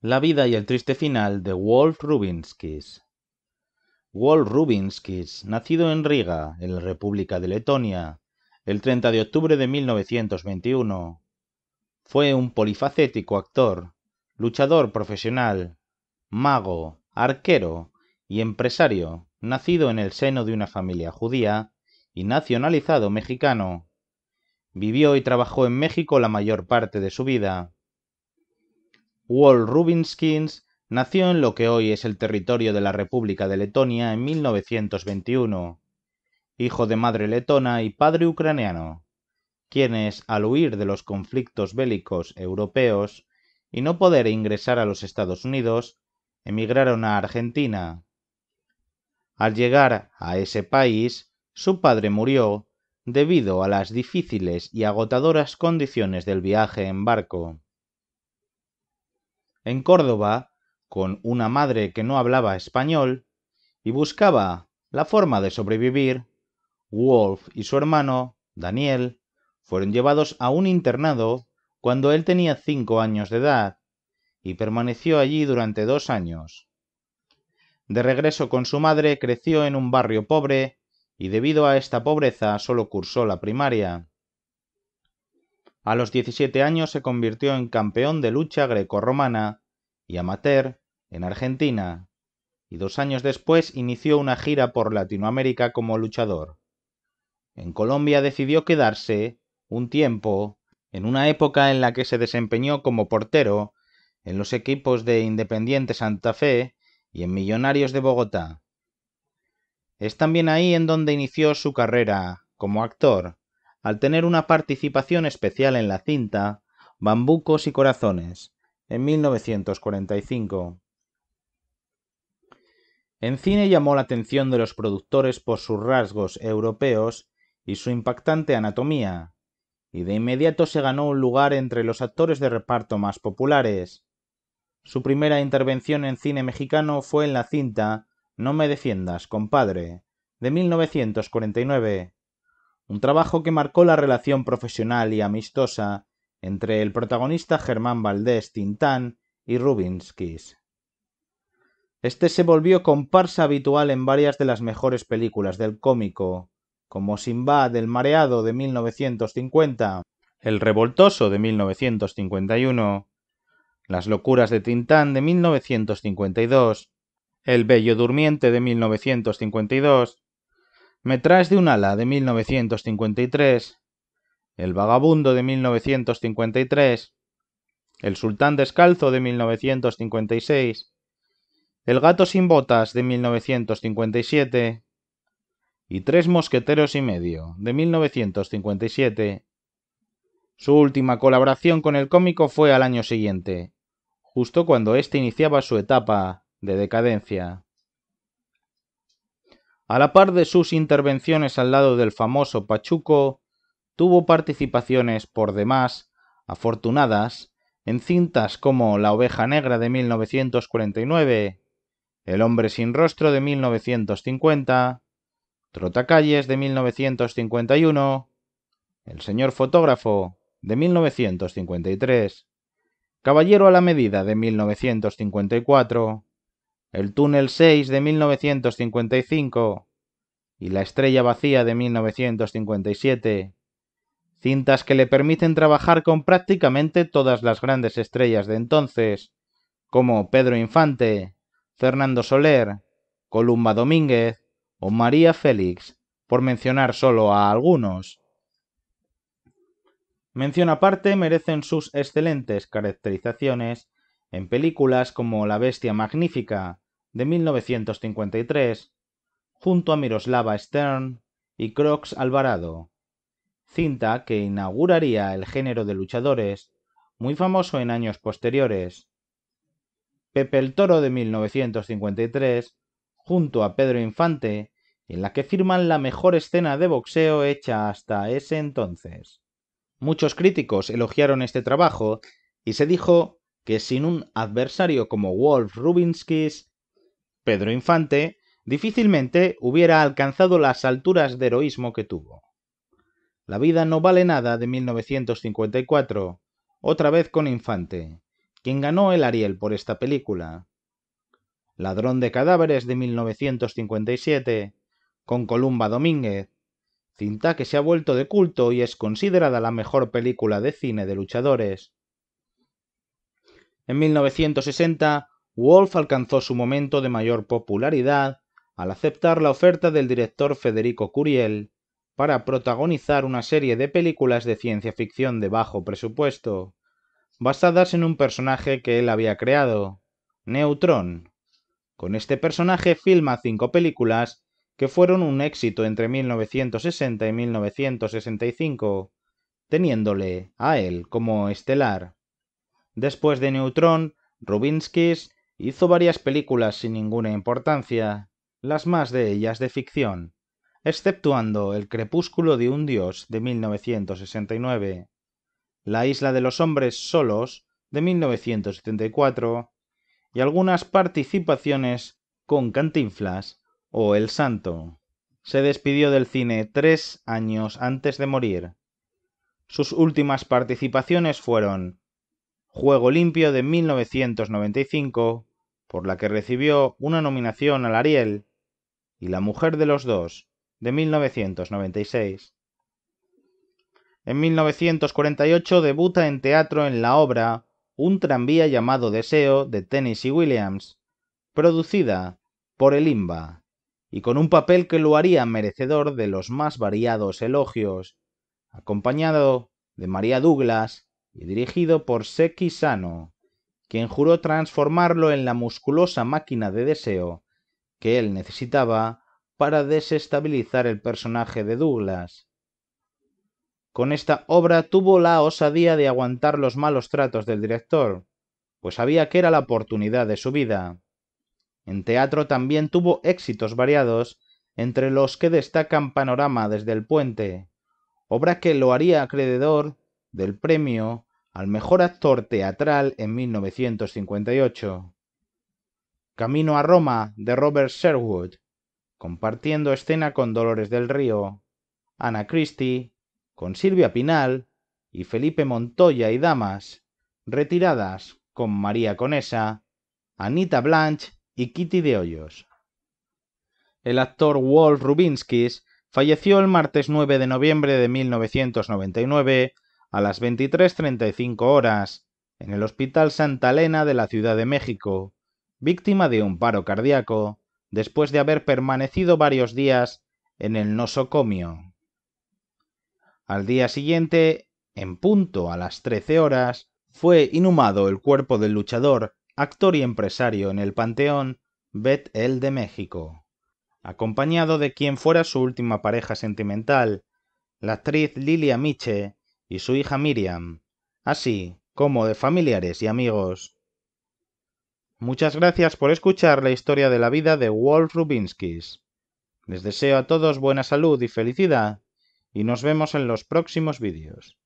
La vida y el triste final de Wolf Rubinskis. Wolf Rubinskis, nacido en Riga, en la República de Letonia, el 30 de octubre de 1921, fue un polifacético actor, luchador profesional, mago, arquero y empresario, nacido en el seno de una familia judía y nacionalizado mexicano. Vivió y trabajó en México la mayor parte de su vida Wall Rubinskins nació en lo que hoy es el territorio de la República de Letonia en 1921, hijo de madre letona y padre ucraniano, quienes, al huir de los conflictos bélicos europeos y no poder ingresar a los Estados Unidos, emigraron a Argentina. Al llegar a ese país, su padre murió debido a las difíciles y agotadoras condiciones del viaje en barco en Córdoba con una madre que no hablaba español y buscaba la forma de sobrevivir, Wolf y su hermano, Daniel, fueron llevados a un internado cuando él tenía cinco años de edad y permaneció allí durante dos años. De regreso con su madre creció en un barrio pobre y debido a esta pobreza solo cursó la primaria. A los 17 años se convirtió en campeón de lucha grecorromana y amateur en Argentina, y dos años después inició una gira por Latinoamérica como luchador. En Colombia decidió quedarse un tiempo, en una época en la que se desempeñó como portero en los equipos de Independiente Santa Fe y en Millonarios de Bogotá. Es también ahí en donde inició su carrera como actor, al tener una participación especial en la cinta Bambucos y Corazones, en 1945. En cine llamó la atención de los productores por sus rasgos europeos y su impactante anatomía, y de inmediato se ganó un lugar entre los actores de reparto más populares. Su primera intervención en cine mexicano fue en la cinta No me defiendas, compadre, de 1949, un trabajo que marcó la relación profesional y amistosa entre el protagonista Germán Valdés Tintán y Rubinskis. Este se volvió comparsa habitual en varias de las mejores películas del cómico, como Simba del Mareado de 1950, El Revoltoso de 1951, Las Locuras de Tintán de 1952, El Bello Durmiente de 1952, me de un ala de 1953, El vagabundo de 1953, El sultán descalzo de 1956, El gato sin botas de 1957 y Tres mosqueteros y medio de 1957. Su última colaboración con el cómico fue al año siguiente, justo cuando éste iniciaba su etapa de decadencia. A la par de sus intervenciones al lado del famoso Pachuco, tuvo participaciones por demás afortunadas en cintas como La oveja negra de 1949, El hombre sin rostro de 1950, Trotacalles de 1951, El señor fotógrafo de 1953, Caballero a la medida de 1954, el túnel 6 de 1955 y la estrella vacía de 1957, cintas que le permiten trabajar con prácticamente todas las grandes estrellas de entonces, como Pedro Infante, Fernando Soler, Columba Domínguez o María Félix, por mencionar solo a algunos. Mención aparte merecen sus excelentes caracterizaciones en películas como La Bestia Magnífica de 1953, junto a Miroslava Stern y Crocs Alvarado, cinta que inauguraría el género de luchadores muy famoso en años posteriores. Pepe el Toro de 1953, junto a Pedro Infante, en la que firman la mejor escena de boxeo hecha hasta ese entonces. Muchos críticos elogiaron este trabajo y se dijo que sin un adversario como Wolf Rubinskis, Pedro Infante difícilmente hubiera alcanzado las alturas de heroísmo que tuvo. La vida no vale nada de 1954, otra vez con Infante, quien ganó el Ariel por esta película. Ladrón de cadáveres de 1957, con Columba Domínguez, cinta que se ha vuelto de culto y es considerada la mejor película de cine de luchadores, en 1960, Wolf alcanzó su momento de mayor popularidad al aceptar la oferta del director Federico Curiel para protagonizar una serie de películas de ciencia ficción de bajo presupuesto, basadas en un personaje que él había creado, Neutron. Con este personaje filma cinco películas que fueron un éxito entre 1960 y 1965, teniéndole a él como estelar. Después de Neutron, Rubinskis hizo varias películas sin ninguna importancia, las más de ellas de ficción, exceptuando El crepúsculo de un dios de 1969, La isla de los hombres solos de 1974 y algunas participaciones con Cantinflas o El Santo. Se despidió del cine tres años antes de morir. Sus últimas participaciones fueron Juego Limpio de 1995, por la que recibió una nominación al Ariel, y La Mujer de los Dos de 1996. En 1948 debuta en teatro en la obra Un tranvía llamado Deseo de Tennessee Williams, producida por el IMBA, y con un papel que lo haría merecedor de los más variados elogios, acompañado de María Douglas, y dirigido por Seki Sano, quien juró transformarlo en la musculosa máquina de deseo que él necesitaba para desestabilizar el personaje de Douglas. Con esta obra tuvo la osadía de aguantar los malos tratos del director, pues sabía que era la oportunidad de su vida. En teatro también tuvo éxitos variados, entre los que destacan Panorama desde el puente, obra que lo haría acreedor del premio al mejor actor teatral en 1958. Camino a Roma de Robert Sherwood, compartiendo escena con Dolores del Río, Ana Christie, con Silvia Pinal y Felipe Montoya y Damas, retiradas con María Conesa, Anita Blanche y Kitty de Hoyos. El actor Walt Rubinskis falleció el martes 9 de noviembre de 1999 a las 23.35 horas en el Hospital Santa Elena de la Ciudad de México, víctima de un paro cardíaco, después de haber permanecido varios días en el nosocomio. Al día siguiente, en punto a las 13 horas, fue inhumado el cuerpo del luchador, actor y empresario en el Panteón Bet El de México, acompañado de quien fuera su última pareja sentimental, la actriz Lilia Miche, y su hija Miriam, así como de familiares y amigos. Muchas gracias por escuchar la historia de la vida de Wolf Rubinskis. Les deseo a todos buena salud y felicidad y nos vemos en los próximos vídeos.